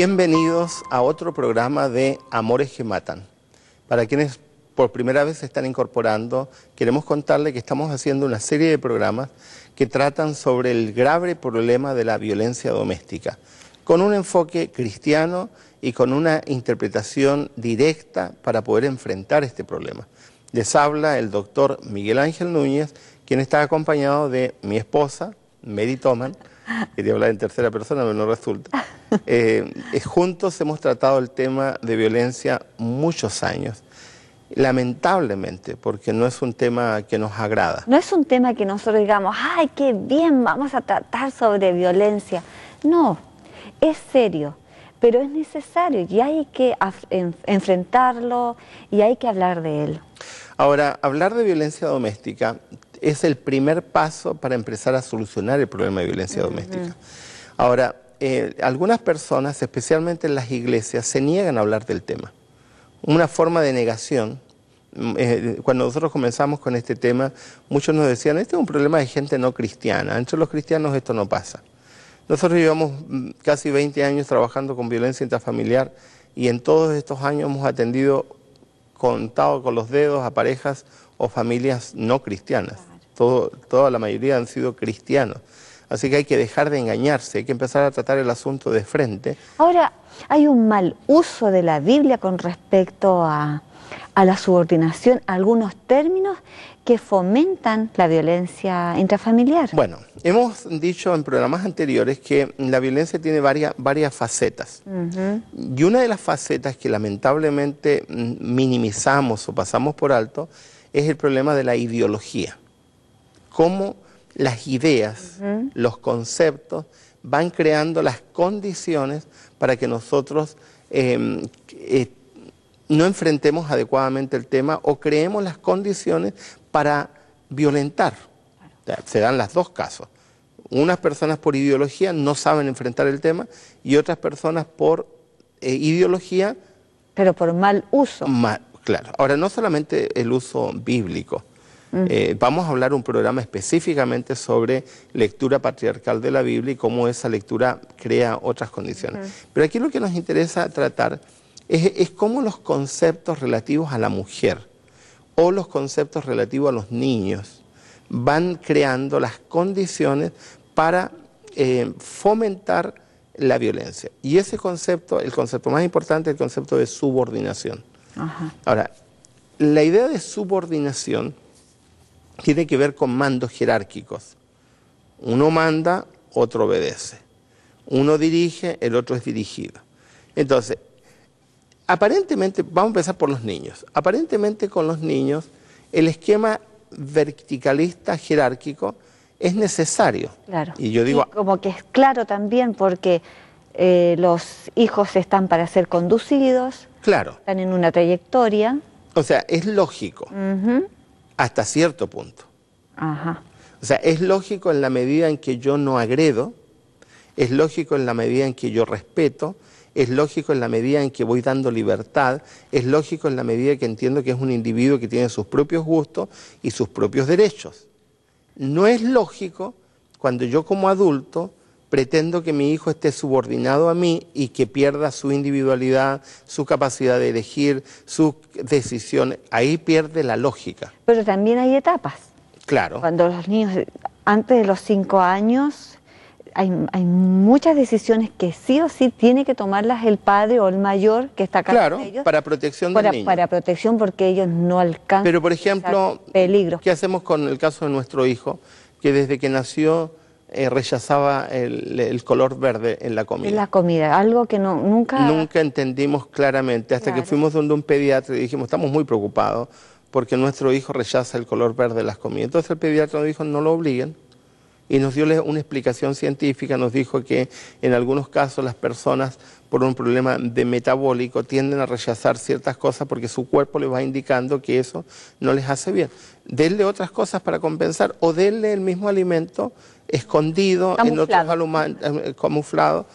Bienvenidos a otro programa de Amores que Matan. Para quienes por primera vez se están incorporando, queremos contarle que estamos haciendo una serie de programas que tratan sobre el grave problema de la violencia doméstica, con un enfoque cristiano y con una interpretación directa para poder enfrentar este problema. Les habla el doctor Miguel Ángel Núñez, quien está acompañado de mi esposa, Mary Toman, quería hablar en tercera persona, pero no resulta Eh, eh, juntos hemos tratado el tema de violencia muchos años. Lamentablemente, porque no es un tema que nos agrada. No es un tema que nosotros digamos, ay, qué bien, vamos a tratar sobre violencia. No, es serio, pero es necesario y hay que enfrentarlo y hay que hablar de él. Ahora, hablar de violencia doméstica es el primer paso para empezar a solucionar el problema de violencia doméstica. Ahora, eh, algunas personas, especialmente en las iglesias, se niegan a hablar del tema. Una forma de negación. Mm, eh, cuando nosotros comenzamos con este tema, muchos nos decían, este es un problema de gente no cristiana, entre los cristianos esto no pasa. Nosotros llevamos mm, casi 20 años trabajando con violencia intrafamiliar y en todos estos años hemos atendido contado con los dedos a parejas o familias no cristianas. toda la mayoría han sido cristianos. Así que hay que dejar de engañarse, hay que empezar a tratar el asunto de frente. Ahora, hay un mal uso de la Biblia con respecto a, a la subordinación, algunos términos que fomentan la violencia intrafamiliar. Bueno, hemos dicho en programas anteriores que la violencia tiene varias, varias facetas. Y una de las facetas que lamentablemente minimizamos o pasamos por alto es el problema de la ideología. ¿Cómo? las ideas, los conceptos, van creando las condiciones para que nosotros em, eh, no enfrentemos adecuadamente el tema o creemos las condiciones para violentar. se dan las dos casos. Unas personas por ideología no saben enfrentar el tema y otras personas por eh, ideología... Pero por mal uso. claro. Ahora, no solamente el uso bíblico, Mm. Eh, vamos a hablar un programa específicamente sobre lectura patriarcal de la Biblia y cómo esa lectura crea otras condiciones. Pero aquí lo que nos interesa tratar es, cómo los conceptos relativos a la mujer o los conceptos relativos a los niños van creando las condiciones para eh, fomentar la violencia. Y ese concepto, el concepto más importante, es el concepto de subordinación. Ahora, la idea de subordinación tiene que ver con mandos jerárquicos. Uno manda, otro obedece. Uno dirige, el otro es dirigido. Entonces, aparentemente, vamos a empezar por los niños. Aparentemente con los niños, el esquema verticalista jerárquico es necesario. Claro. Y yo digo... como que es claro también porque eh, los hijos están para ser conducidos. Claro. Están en una trayectoria. O sea, es lógico hasta cierto punto. O sea, es lógico en la medida en que yo no agredo, es lógico en la medida en que yo respeto, es lógico en la medida en que voy dando libertad, es lógico en la medida que entiendo que es un individuo que tiene sus propios gustos y sus propios derechos. No es lógico cuando yo como adulto pretendo que mi hijo esté subordinado a mí y que pierda su individualidad, su capacidad de elegir, su decisión. Ahí pierde la lógica. Pero también hay etapas. Claro. Cuando los niños, antes de los cinco años, hay, muchas decisiones que sí o sí tiene que tomarlas el padre o el mayor que está con claro, ellos. para protección del para, niño. Para protección porque ellos no alcanzan. Pero por ejemplo, ¿qué hacemos con el caso de nuestro hijo? Que desde que nació eh, rechazaba el, color verde en la comida. En la comida, algo que nunca... Nunca entendimos claramente, hasta que fuimos donde un pediatra y dijimos, estamos muy preocupados porque nuestro hijo rechaza el color verde de las comidas. Entonces el pediatra nos dijo, no lo obliguen, y nos dio una explicación científica, nos dijo que en algunos casos las personas por un problema de metabólico tienden a rechazar ciertas cosas porque su cuerpo les va indicando que eso no les hace bien. Denle otras cosas para compensar o denle el mismo alimento escondido en otros eh, camuflado...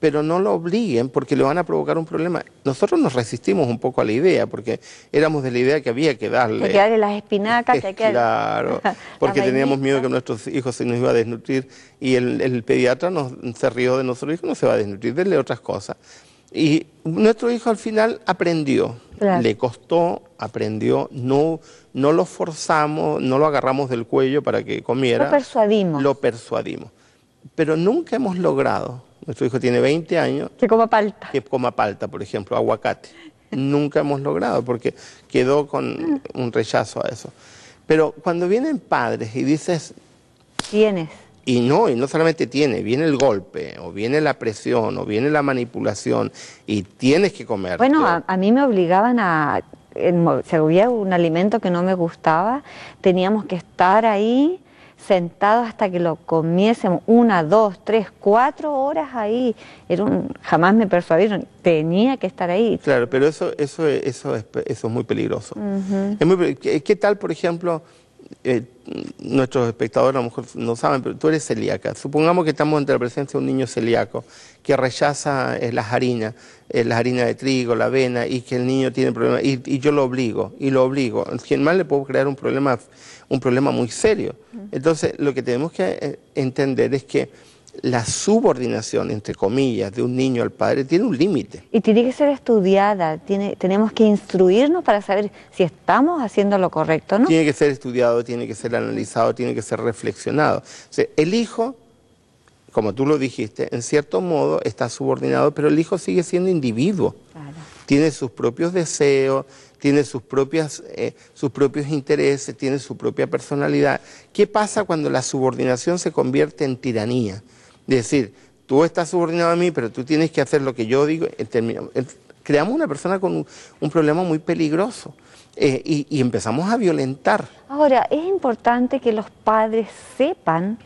pero no lo obliguen porque le van a provocar un problema. Nosotros nos resistimos un poco a la idea porque éramos de la idea que había que darle. darle las espinacas, que Claro, porque teníamos miedo que nuestros hijos se nos iba a desnutrir y el, pediatra nos, se rió de nosotros y dijo, no se va a desnutrir, denle otras cosas. Y nuestro hijo al final aprendió, le costó, aprendió, no, no lo forzamos, no lo agarramos del cuello para que comiera. Lo persuadimos. Lo persuadimos. Pero nunca hemos logrado, nuestro hijo tiene 20 años. Que coma palta. Que coma palta, por ejemplo, aguacate. nunca hemos logrado porque quedó con un rechazo a eso. Pero cuando vienen padres y dices... Tienes y no, y no solamente tiene, viene el golpe, o viene la presión, o viene la manipulación, y tienes que comer. Bueno, a, mí me obligaban a, se había un alimento que no me gustaba, teníamos que estar ahí sentados hasta que lo comiésemos, una, dos, tres, cuatro horas ahí. Era un, jamás me persuadieron, tenía que estar ahí. Claro, pero eso, eso, eso, es, eso es muy peligroso. es ¿Qué tal, por ejemplo? Eh, nuestros espectadores a lo mejor no saben, pero tú eres celíaca. Supongamos que estamos ante la presencia de un niño celíaco que rechaza eh, las harinas, eh, las harinas de trigo, la avena, y que el niño tiene problemas, y, y, yo lo obligo, y lo obligo. Quien más le puedo crear un problema, un problema muy serio. Entonces, lo que tenemos que entender es que la subordinación, entre comillas, de un niño al padre tiene un límite. Y tiene que ser estudiada, tenemos que instruirnos para saber si estamos haciendo lo correcto, ¿no? Tiene que ser estudiado, tiene que ser analizado, tiene que ser reflexionado. el hijo, como tú lo dijiste, en cierto modo está subordinado, pero el hijo sigue siendo individuo. Tiene sus propios deseos, tiene sus, propias, eh, sus propios intereses, tiene su propia personalidad. ¿Qué pasa cuando la subordinación se convierte en tiranía? decir, tú estás subordinado a mí, pero tú tienes que hacer lo que yo digo. creamos una persona con un, problema muy peligroso eh, y, y empezamos a violentar. Ahora, es importante que los padres sepan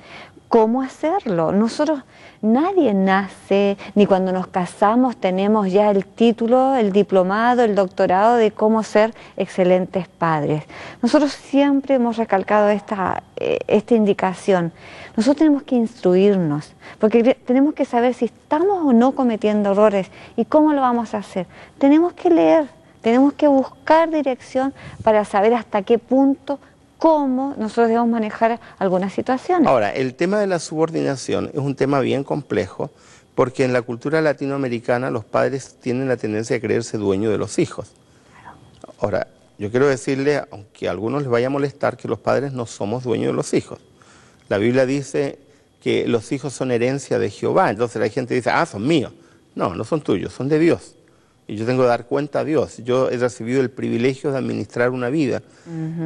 cómo hacerlo. Nosotros Nadie nace, ni cuando nos casamos tenemos ya el título, el diplomado, el doctorado de cómo ser excelentes padres. Nosotros siempre hemos recalcado esta, eh, esta indicación. Nosotros tenemos que instruirnos, porque tenemos que saber si estamos o no cometiendo errores y cómo lo vamos a hacer. Tenemos que leer, tenemos que buscar dirección para saber hasta qué punto cómo nosotros debemos manejar algunas situaciones. Ahora, el tema de la subordinación es un tema bien complejo porque en la cultura latinoamericana los padres tienen la tendencia a creerse dueños de los hijos. Ahora, yo quiero decirle, aunque a algunos les vaya a molestar, que los padres no somos dueños de los hijos. La Biblia dice que los hijos son herencia de Jehová, entonces la gente dice, ah, son míos. No, no son tuyos, son de Dios y yo tengo que dar cuenta a Dios. Yo he recibido el privilegio de administrar una vida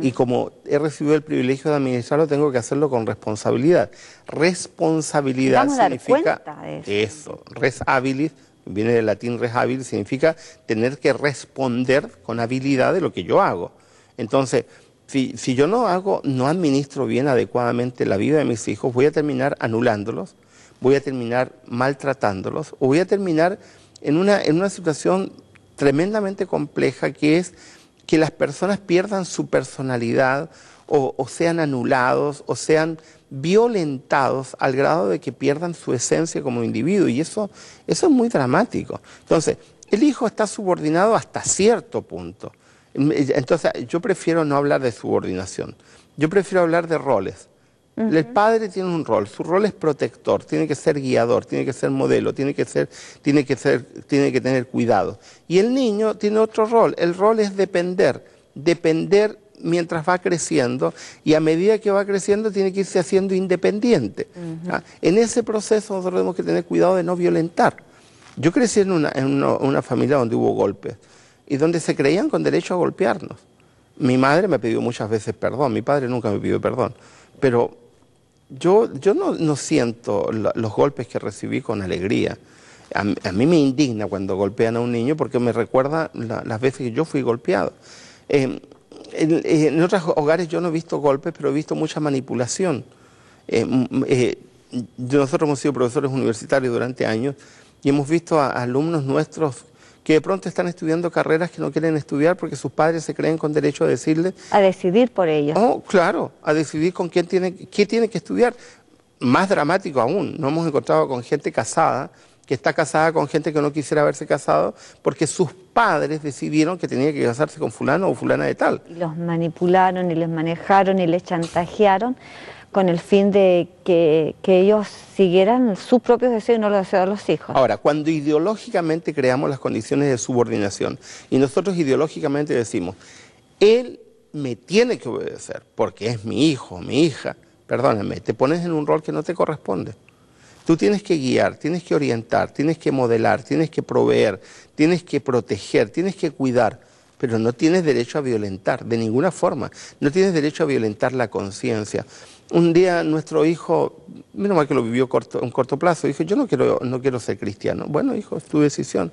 y como he recibido el privilegio de administrarlo, tengo que hacerlo con responsabilidad. Responsabilidad significa a dar eso. eso. Res habilis viene del latín res habilis significa tener que responder con habilidad de lo que yo hago. Entonces, si yo no hago, no administro bien adecuadamente la vida de mis hijos, voy a terminar anulándolos, voy a terminar maltratándolos o voy a terminar en una, en una situación tremendamente compleja que es que las personas pierdan su personalidad o, sean anulados o sean violentados al grado de que pierdan su esencia como individuo y eso, eso es muy dramático. Entonces, el hijo está subordinado hasta cierto punto. Entonces, yo prefiero no hablar de subordinación, yo prefiero hablar de roles. El padre tiene un rol, su rol es protector, tiene que ser guiador, tiene que ser modelo, tiene que, ser, tener cuidado. Y el niño tiene otro rol, el rol es depender, depender mientras va creciendo y a medida que va creciendo tiene que irse haciendo independiente. ¿ah? En ese proceso nosotros tenemos que tener cuidado de no violentar. Yo crecí en una familia donde hubo golpes y donde se creían con derecho a golpearnos. Mi madre me ha pedido muchas veces perdón, mi padre nunca me pidió perdón, pero yo, yo no, siento los golpes que recibí con alegría. A, mí me indigna cuando golpean a un niño porque me recuerda las veces que yo fui golpeado. en, otros hogares yo no he visto golpes, pero he visto mucha manipulación. Em, eh, nosotros hemos sido profesores universitarios durante años y hemos visto a alumnos nuestros que de pronto están estudiando carreras que no quieren estudiar porque sus padres se creen con derecho a decirle... A decidir por ellos. Oh, claro, a decidir con quién tiene, qué tiene que estudiar. Más dramático aún, no hemos encontrado con gente casada que está casada con gente que no quisiera haberse casado porque sus padres decidieron que tenía que casarse con fulano o fulana de tal. los manipularon y les manejaron y les chantajearon con el fin de que, ellos siguieran sus propios deseos y no los deseos de los hijos. Ahora, cuando ideológicamente creamos las condiciones de subordinación y nosotros ideológicamente decimos, él me tiene que obedecer porque es mi hijo, mi hija, perdóname, te pones en un rol que no te corresponde. Tú tienes que guiar, tienes que orientar, tienes que modelar, tienes que proveer, tienes que proteger, tienes que cuidar pero no tienes derecho a violentar, de ninguna forma. No tienes derecho a violentar la conciencia un día nuestro hijo, menos mal que lo vivió corto, un corto plazo, dijo, yo no quiero, no quiero ser cristiano. Bueno, hijo, es tu decisión.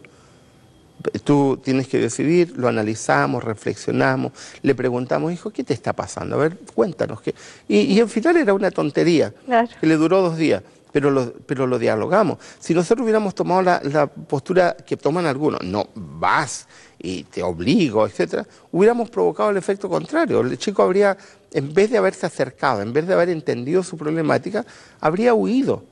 Tú tienes que decidir, lo analizamos, reflexionamos, le preguntamos, hijo, ¿qué te está pasando? A ver, cuéntanos. Qué... Y, en al final era una tontería, que le duró dos días, pero lo, dialogamos. Si nosotros hubiéramos tomado la, la postura que toman algunos, no, vas, y te obligo, etcétera, hubiéramos provocado el efecto contrario. El chico habría, en vez de haberse acercado, en vez de haber entendido su problemática, habría huido.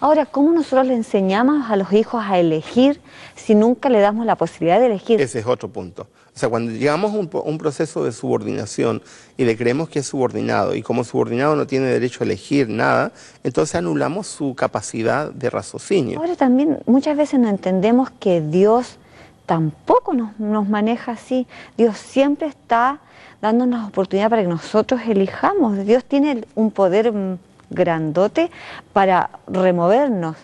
Ahora, ¿cómo nosotros le enseñamos a los hijos a elegir si nunca le damos la posibilidad de elegir? Ese es otro punto. O sea, cuando llegamos a un, proceso de subordinación y le creemos que es subordinado y como subordinado no tiene derecho a elegir nada, entonces anulamos su capacidad de raciocinio. Ahora también muchas veces no entendemos que Dios tampoco nos, maneja así. Dios siempre está dándonos oportunidad para que nosotros elijamos. Dios tiene un poder grandote para removernos,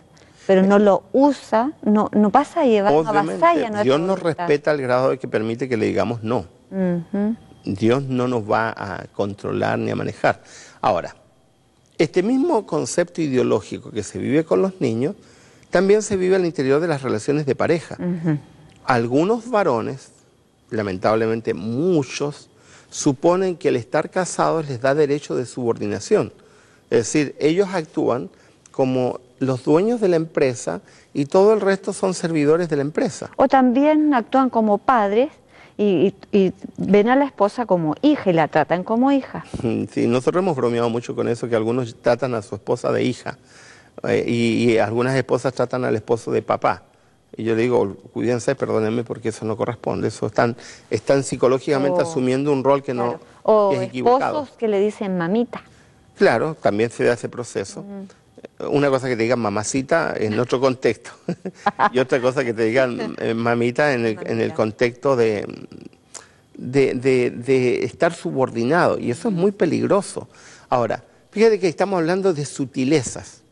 pero no lo usa, no, pasa a llevar una vasalla. Dios nos respeta al grado de que permite que le digamos no. Dios no nos va a controlar ni a manejar. Ahora, este mismo concepto ideológico que se vive con los niños, también se vive al interior de las relaciones de pareja algunos varones, lamentablemente muchos, suponen que el estar casados les da derecho de subordinación. Es decir, ellos actúan como los dueños de la empresa y todo el resto son servidores de la empresa. O también actúan como padres y, ven a la esposa como hija y la tratan como hija. Sí, nosotros hemos bromeado mucho con eso, que algunos tratan a su esposa de hija eh, y, algunas esposas tratan al esposo de papá. Y yo le digo, cuídense, perdónenme porque eso no corresponde. Eso están, están psicológicamente asumiendo un rol que no equivocado. o que es que le dicen mamita. Claro, también se da ese proceso. Una cosa que te digan mamacita en otro contexto y otra cosa que te digan eh, mamita en el, contexto de, de, estar subordinado. Y eso es muy peligroso. Ahora, fíjate que estamos hablando de sutilezas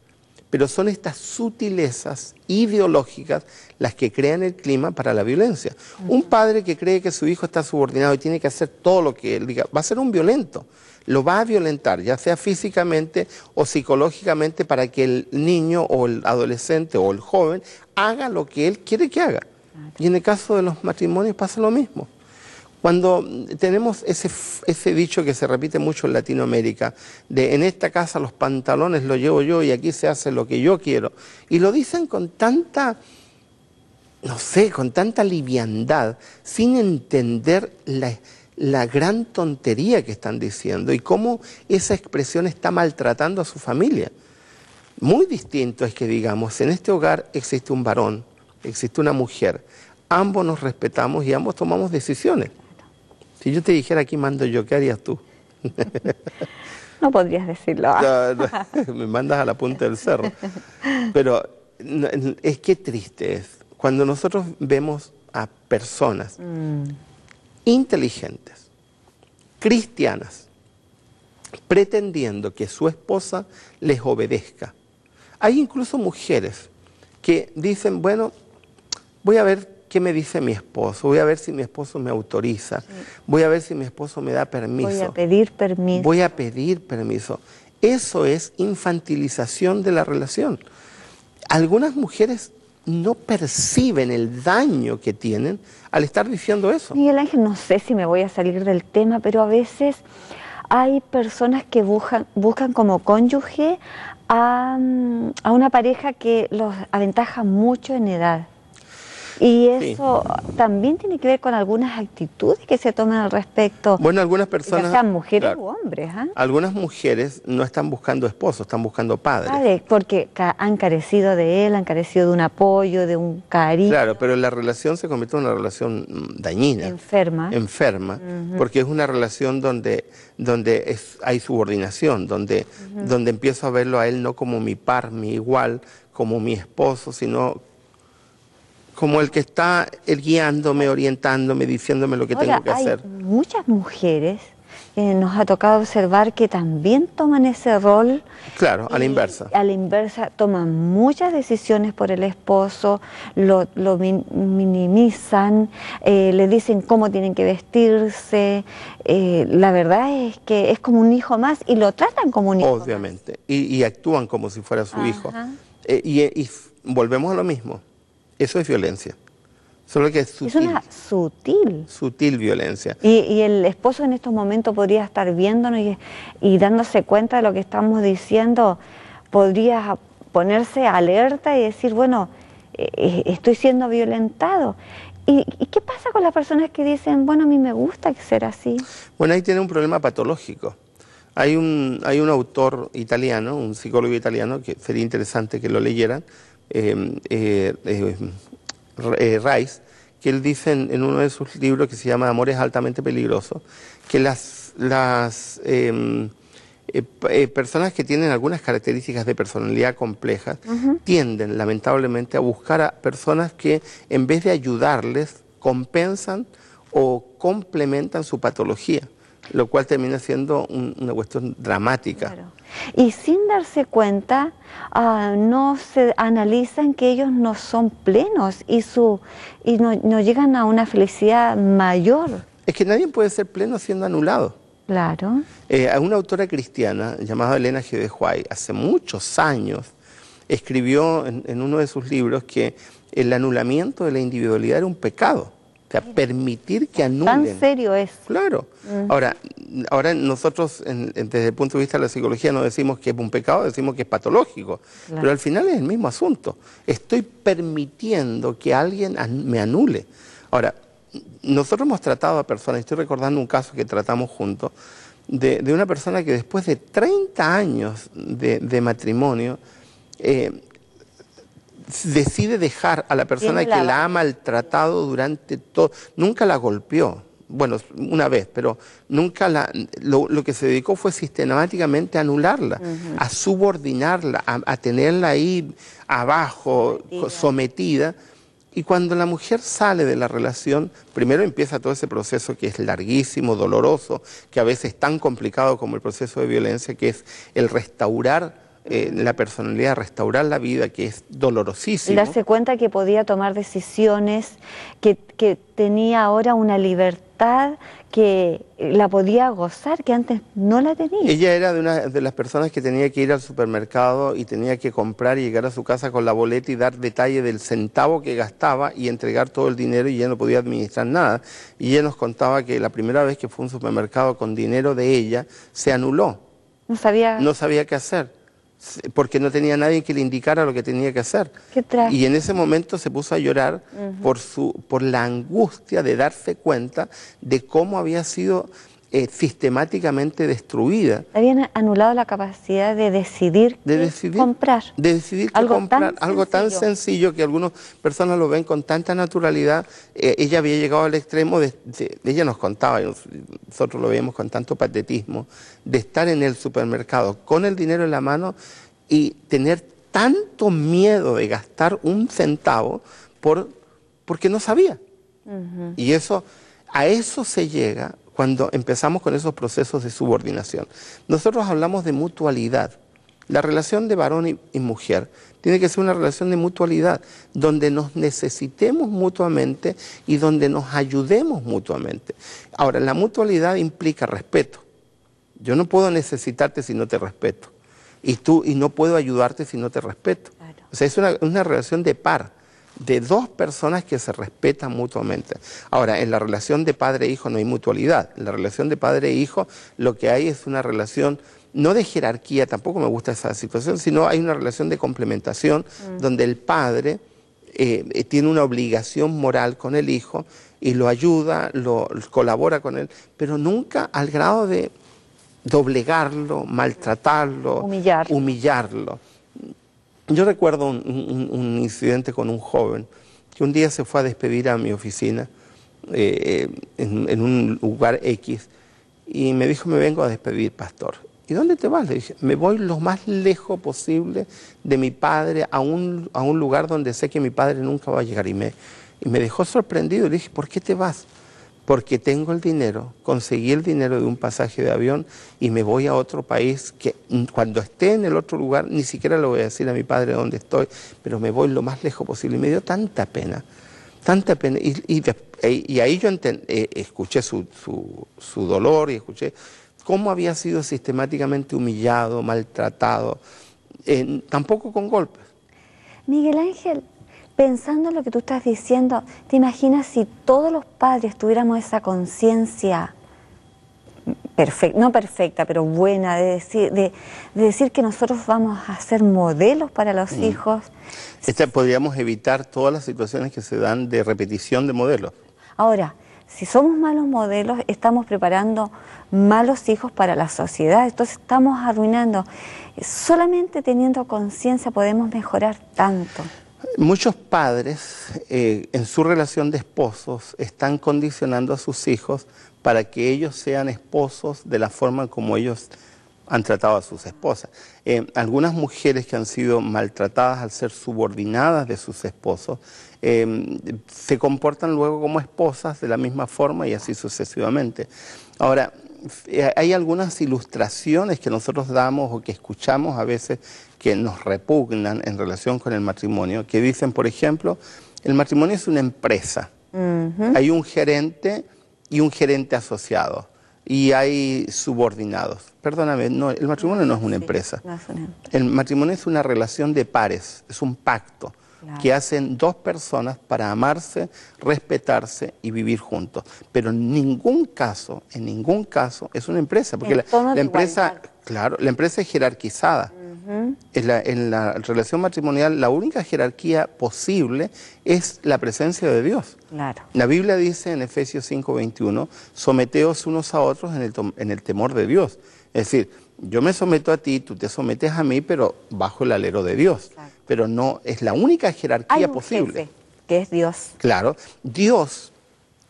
pero son estas sutilezas ideológicas las que crean el clima para la violencia. Un padre que cree que su hijo está subordinado y tiene que hacer todo lo que él diga, va a ser un violento, lo va a violentar, ya sea físicamente o psicológicamente, para que el niño o el adolescente o el joven haga lo que él quiere que haga. Y en el caso de los matrimonios pasa lo mismo. Cuando tenemos ese, ese dicho que se repite mucho en Latinoamérica, de en esta casa los pantalones los llevo yo y aquí se hace lo que yo quiero, y lo dicen con tanta, no sé, con tanta liviandad, sin entender la gran tontería que están diciendo y cómo esa expresión está maltratando a su familia. Muy distinto es que digamos, en este hogar existe un varón, existe una mujer, ambos nos respetamos y ambos tomamos decisiones. Si yo te dijera aquí mando yo, ¿qué harías tú? No podrías decirlo. me mandas a la punta del cerro. Pero es que triste es. Cuando nosotros vemos a personas mm. inteligentes, cristianas, pretendiendo que su esposa les obedezca. Hay incluso mujeres que dicen, bueno, voy a ver ¿Qué me dice mi esposo? Voy a ver si mi esposo me autoriza. Voy a ver si mi esposo me da permiso. Voy a pedir permiso. Voy a pedir permiso. Eso es infantilización de la relación. Algunas mujeres no perciben el daño que tienen al estar diciendo eso. Miguel Ángel, no sé si me voy a salir del tema, pero a veces hay personas que buscan, como cónyuge mm, a una pareja que los aventaja mucho en edad. Y eso también tiene que ver con algunas actitudes que se toman al respecto. Bueno, algunas personas... Ya sean mujeres hombres. ¿ah? Algunas mujeres no están buscando esposos, están buscando padres. Padres, porque han carecido de él, han carecido de un apoyo, de un cariño. Claro, pero la relación se convierte en una relación dañina. Enferma. Enferma, porque es una relación donde, donde hay subordinación, donde, donde empiezo a verlo a él no como mi par, mi igual, como mi esposo, sino como el que está el guiándome, orientándome, diciéndome lo que tengo que hay hacer. Muchas mujeres nos ha tocado observar que también toman ese rol. Claro, a la inversa. A la inversa, toman muchas decisiones por el esposo, lo, minimizan, eh, le dicen cómo tienen que vestirse. Eh, la verdad es que es como un hijo más y lo tratan como un hijo. Obviamente, Y, y, actúan como si fuera su hijo. Eh, y volvemos a lo mismo eso es violencia. Solo que es sutil. Es una sutil. Sutil violencia. Y, el esposo en estos momentos podría estar viéndonos y, dándose cuenta de lo que estamos diciendo, podría ponerse alerta y decir, bueno, e, e, estoy siendo violentado. ¿Y, qué pasa con las personas que dicen, bueno, a mí me gusta ser así? Bueno, ahí tiene un problema patológico. Hay un, hay un autor italiano, un psicólogo italiano, que sería interesante que lo leyeran, Em, eh, em, eh, Rice, que él dice en, uno de sus libros que se llama Amores altamente peligrosos, que las, las em, eh, personas que tienen algunas características de personalidad complejas tienden lamentablemente a buscar a personas que en vez de ayudarles compensan o complementan su patología lo cual termina siendo una cuestión dramática. Y sin darse cuenta, ah, no se analizan que ellos no son plenos y, su, no, llegan a una felicidad mayor. Es que nadie puede ser pleno siendo anulado. Claro. Eh, una autora cristiana llamada Elena G. de Huay, hace muchos años, escribió en uno de sus libros que el anulamiento de la individualidad era un pecado. O sea, permitir que anulen. Tan serio es. Claro. Mm. Ahora, ahora nosotros desde el punto de vista de la psicología no decimos que es un pecado, decimos que es patológico. Pero al final es el mismo asunto. Estoy permitiendo que alguien me anule. Ahora, nosotros hemos tratado a personas, estoy recordando un caso que tratamos juntos, de, una persona que después de 30 años de, matrimonio, eh, decide dejar a la persona que la ha maltratado durante todo, nunca la golpeó, bueno, una vez, pero nunca la, lo, que se dedicó fue sistemáticamente a anularla, a subordinarla, a, tenerla ahí abajo, sometida. Y cuando la mujer sale de la relación, primero empieza todo ese proceso que es larguísimo, doloroso, que a veces es tan complicado como el proceso de violencia, que es el restaurar eh, la personalidad, restaurar la vida, que es dolorosísimo. Darse cuenta que podía tomar decisiones, que, tenía ahora una libertad que eh, la podía gozar, que antes no la tenía. Ella era de una de las personas que tenía que ir al supermercado y tenía que comprar y llegar a su casa con la boleta y dar detalle del centavo que gastaba y entregar todo el dinero y ella no podía administrar nada. Y ella nos contaba que la primera vez que fue a un supermercado con dinero de ella, se anuló. No sabía. No sabía qué hacer porque no tenía nadie que le indicara lo que tenía que hacer. y en ese momento se puso a llorar por, su, por la angustia de darse cuenta de cómo había sido sistemáticamente destruida. Habían anulado la capacidad de decidir, de decidir comprar. De decidir algo comprar. algo tan sencillo que algunas personas lo ven con tanta naturalidad. Eh, ella había llegado al extremo, de, ella nos contaba, nosotros lo veíamos con tanto patetismo, de estar en el supermercado con el dinero en la mano y tener tanto miedo de gastar un centavo por, porque no sabía. Y eso, a eso se llega cuando empezamos con esos procesos de subordinación. Nosotros hablamos de mutualidad. La relación de varón y, mujer tiene que ser una relación de mutualidad, donde nos necesitemos mutuamente y donde nos ayudemos mutuamente. Ahora, la mutualidad implica respeto. Yo no puedo necesitarte si no te respeto. Y tú, y no puedo ayudarte si no te respeto. O sea, es una relación de par de dos personas que se respetan mutuamente. Ahora, en la relación de padre-hijo e no hay mutualidad. En la relación de padre-hijo e lo que hay es una relación no de jerarquía, tampoco me gusta esa situación, sino hay una relación de complementación mm. donde el padre eh, eh, tiene una obligación moral con el hijo y lo ayuda, lo colabora con él, pero nunca al grado de doblegarlo, maltratarlo, humillarlo. Yo recuerdo un, incidente con un joven que un día se fue a despedir a mi oficina eh, en, un lugar X y me dijo, me vengo a despedir, pastor. ¿Y dónde te vas? Le dije, me voy lo más lejos posible de mi padre a un, lugar donde sé que mi padre nunca va a llegar. Y me, y me dejó sorprendido. Le dije, ¿por qué te vas? porque tengo el dinero, conseguí el dinero de un pasaje de avión y me voy a otro país que mm, cuando esté en el otro lugar ni siquiera le voy a decir a mi padre dónde estoy, pero me voy lo más lejos posible. Y me dio tanta pena, tanta pena. Y, ahí yo eh, escuché su, su, su dolor y escuché cómo había sido sistemáticamente humillado, maltratado, tampoco con golpes. Miguel Ángel, pensando en lo que tú estás diciendo, ¿te imaginas si todos los padres tuviéramos esa conciencia? Perfecta, no perfecta, pero buena, de decir, de, decir que nosotros vamos a ser modelos para los mm. hijos. podríamos evitar todas las situaciones que se dan de repetición de modelos. Ahora, si somos malos modelos, estamos preparando malos hijos para la sociedad, entonces estamos arruinando. Solamente teniendo conciencia podemos mejorar tanto. Muchos padres eh, en su relación de esposos están condicionando a sus hijos para que ellos sean esposos de la forma como ellos han tratado a sus esposas. Eh, algunas mujeres que han sido maltratadas al ser subordinadas de sus esposos eh, se comportan luego como esposas de la misma forma y así sucesivamente. Ahora, eh, hay algunas ilustraciones que nosotros damos o que escuchamos a veces que nos repugnan en relación con el matrimonio, que dicen, por ejemplo, el matrimonio es una empresa. Hay un gerente y un gerente asociado y hay subordinados. Perdóname, el matrimonio no es una empresa. El matrimonio es una relación de pares, es un pacto que hacen dos personas para amarse, respetarse y vivir juntos. Pero en ningún caso, en ningún caso es una empresa, porque la, empresa, claro, la empresa es jerarquizada. en, la, relación matrimonial la única jerarquía posible es la presencia de Dios. La Biblia dice en Efesios 5:21, someteos unos a otros en el temor de Dios. Es decir, yo me someto a ti, tú te sometes a mí, pero bajo el alero de Dios. Pero no es la única jerarquía posible. que es Dios. Claro, Dios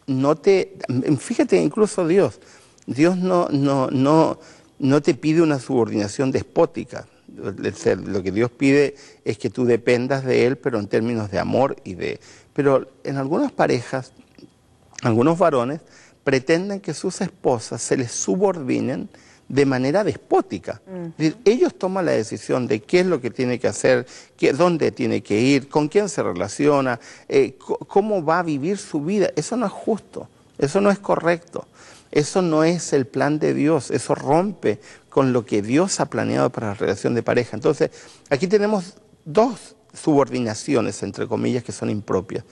no te, fíjate, incluso Dios, Dios no, no, no, no te pide una subordinación despótica. Lo que Dios pide es que tú dependas de Él, pero en términos de amor y de... Pero en algunas parejas, algunos varones pretenden que sus esposas se les subordinen de manera despótica. Mm. ellos toman la decisión de qué es lo que tiene que hacer, dónde tiene que ir, con quién se relaciona, eh, cómo va a vivir su vida. Eso no es justo, eso no es correcto, eso no es el plan de Dios, eso rompe con lo que Dios ha planeado para la relación de pareja. Entonces, aquí tenemos dos subordinaciones, entre comillas, que son impropias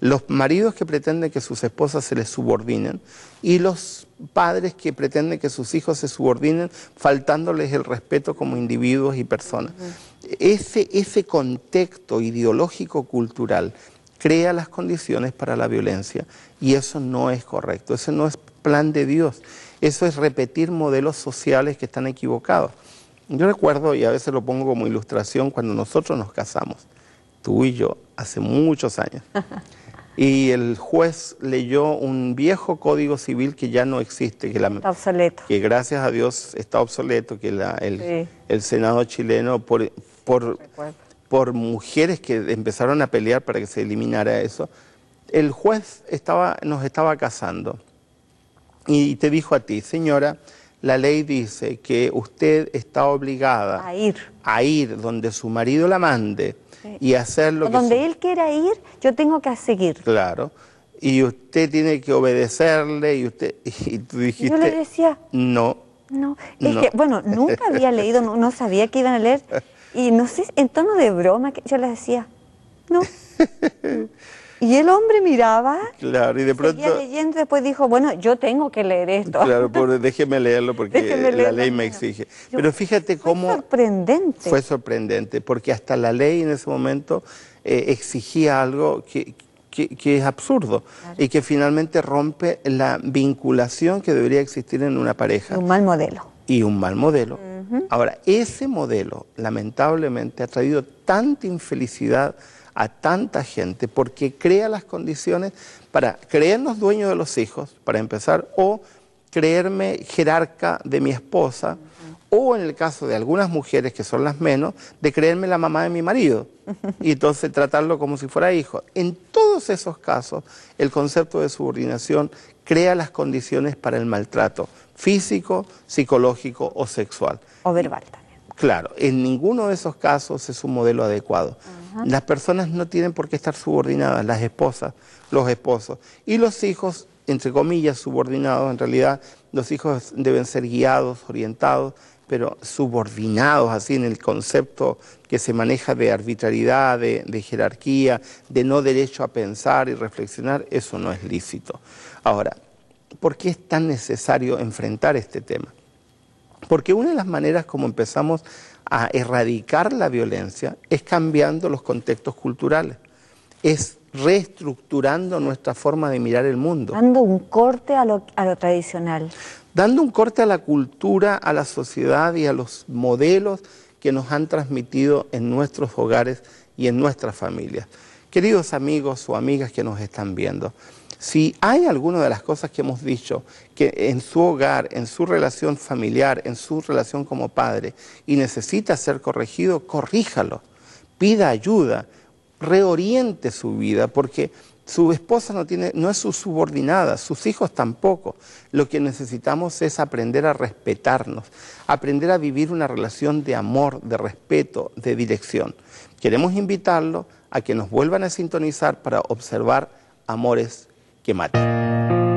los maridos que pretenden que sus esposas se les subordinen y los padres que pretenden que sus hijos se subordinen faltándoles el respeto como individuos y personas. ese, ese contexto ideológico cultural crea las condiciones para la violencia y eso no es correcto, eso no es plan de Dios, eso es repetir modelos sociales que están equivocados. Yo recuerdo, y a veces lo pongo como ilustración, cuando nosotros nos casamos, tú y yo, hace muchos años. y el juez leyó un viejo código civil que ya no existe. Que está obsoleto. Que gracias a Dios está obsoleto, que el, Senado chileno, por, mujeres que empezaron a pelear para que se eliminara eso, el juez estaba, nos estaba casando y te dijo a ti, señora, la ley dice que usted está obligada a ir, a ir donde su marido la mande y hacer lo que... Donde él quiera ir, yo tengo que seguir. Claro. Y usted tiene que obedecerle y usted... Y tú dijiste... Yo le decía... No. No. Es que, bueno, nunca había leído, no, sabía que iban a leer. Y no sé, en tono de broma, que yo le decía... No. Y el hombre miraba. Claro, y de pronto. leyendo, después dijo, bueno, yo tengo que leer esto. Claro, déjeme leerlo porque la ley me exige. Pero fíjate cómo. Fue sorprendente. Fue sorprendente, porque hasta la ley en ese momento eh, exigía algo que, es absurdo y que finalmente rompe la vinculación que debería existir en una pareja. un mal modelo. Y un mal modelo. Ahora, ese modelo, lamentablemente, ha traído tanta infelicidad a tanta gente porque crea las condiciones para creernos dueños de los hijos, para empezar, o creerme jerarca de mi esposa, o en el caso de algunas mujeres que son las menos, de creerme la mamá de mi marido y entonces tratarlo como si fuera hijo. En todos esos casos, el concepto de subordinación crea las condiciones para el maltrato físico, psicológico o sexual. O verbal también. Claro, en ninguno de esos casos es un modelo adecuado. Ah. Las personas no tienen por qué estar subordinadas, las esposas, los esposos. Y los hijos, entre comillas, subordinados, en realidad los hijos deben ser guiados, orientados, pero subordinados, así en el concepto que se maneja de arbitrariedad, de jerarquía, de no derecho a pensar y reflexionar, eso no es lícito. Ahora, ¿por qué es tan necesario enfrentar este tema? Porque una de las maneras como empezamos a erradicar la violencia es cambiando los contextos culturales, es reestructurando nuestra forma de mirar el mundo. Dando un corte a lo, tradicional. Dando un corte a la cultura, a la sociedad y a los modelos que nos han transmitido en nuestros hogares y en nuestras familias. Queridos amigos o amigas que nos están viendo, si hay alguna de las cosas que hemos dicho que en su hogar, en su relación familiar, en su relación como padre, y necesita ser corregido, corríjalo, pida ayuda, reoriente su vida, porque su esposa no, tiene, no es su subordinada, sus hijos tampoco. Lo que necesitamos es aprender a respetarnos, aprender a vivir una relación de amor, de respeto, de dirección. Queremos invitarlo a que nos vuelvan a sintonizar para observar amores que mata.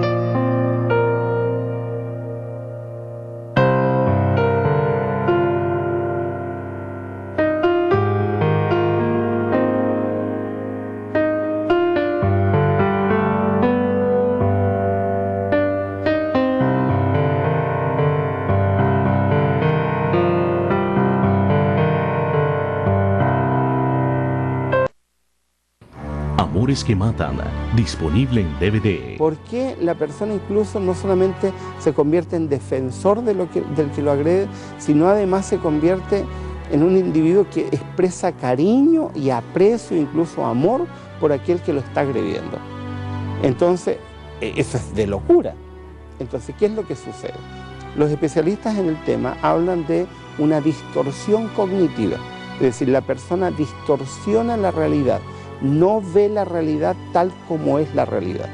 que Matan, disponible en DVD. ¿Por qué la persona incluso no solamente se convierte en defensor de lo que, del que lo agrede, sino además se convierte en un individuo que expresa cariño y aprecio, incluso amor, por aquel que lo está agrediendo? Entonces, e, eso es de locura. Entonces, ¿qué es lo que sucede? Los especialistas en el tema hablan de una distorsión cognitiva, es decir, la persona distorsiona la realidad no ve la realidad tal como es la realidad.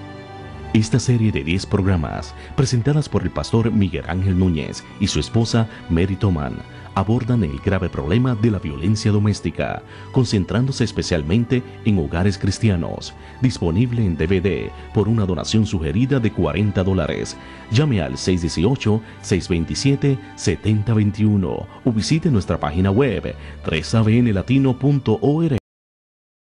Esta serie de 10 programas, presentadas por el pastor Miguel Ángel Núñez y su esposa Mary Tomán abordan el grave problema de la violencia doméstica, concentrándose especialmente en hogares cristianos. Disponible en DVD por una donación sugerida de 40 dólares. Llame al 618-627-7021 o visite nuestra página web 3abnlatino.org.